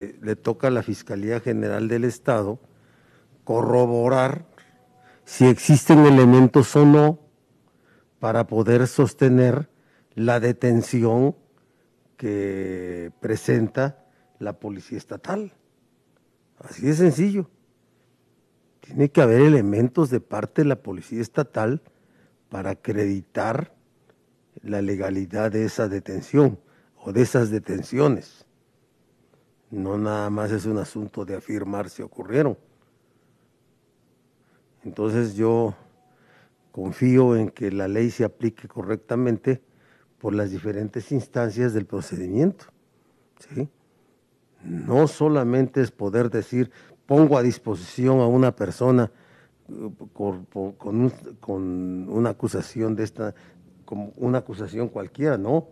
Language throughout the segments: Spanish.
Eh, le toca a la Fiscalía General del Estado corroborar si existen elementos o no para poder sostener la detención que presenta la Policía Estatal. Así de sencillo. Tiene que haber elementos de parte de la Policía Estatal para acreditar la legalidad de esa detención o de esas detenciones. No nada más es un asunto de afirmar si ocurrieron. Entonces yo confío en que la ley se aplique correctamente por las diferentes instancias del procedimiento. ¿sí? No solamente es poder decir, pongo a disposición a una persona eh, con, con una acusación de esta, como una acusación cualquiera, no.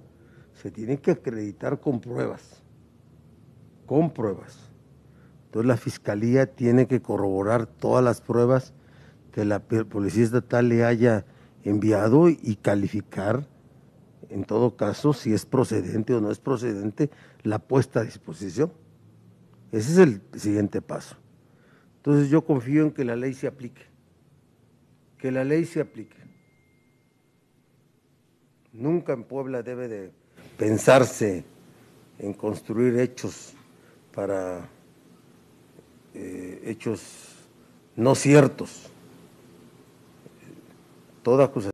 Se tiene que acreditar con pruebas con pruebas. Entonces la fiscalía tiene que corroborar todas las pruebas que la policía estatal le haya enviado y calificar, en todo caso, si es procedente o no es procedente, la puesta a disposición. Ese es el siguiente paso. Entonces yo confío en que la ley se aplique, que la ley se aplique. Nunca en Puebla debe de pensarse en construir hechos para eh, hechos no ciertos. Toda acusación.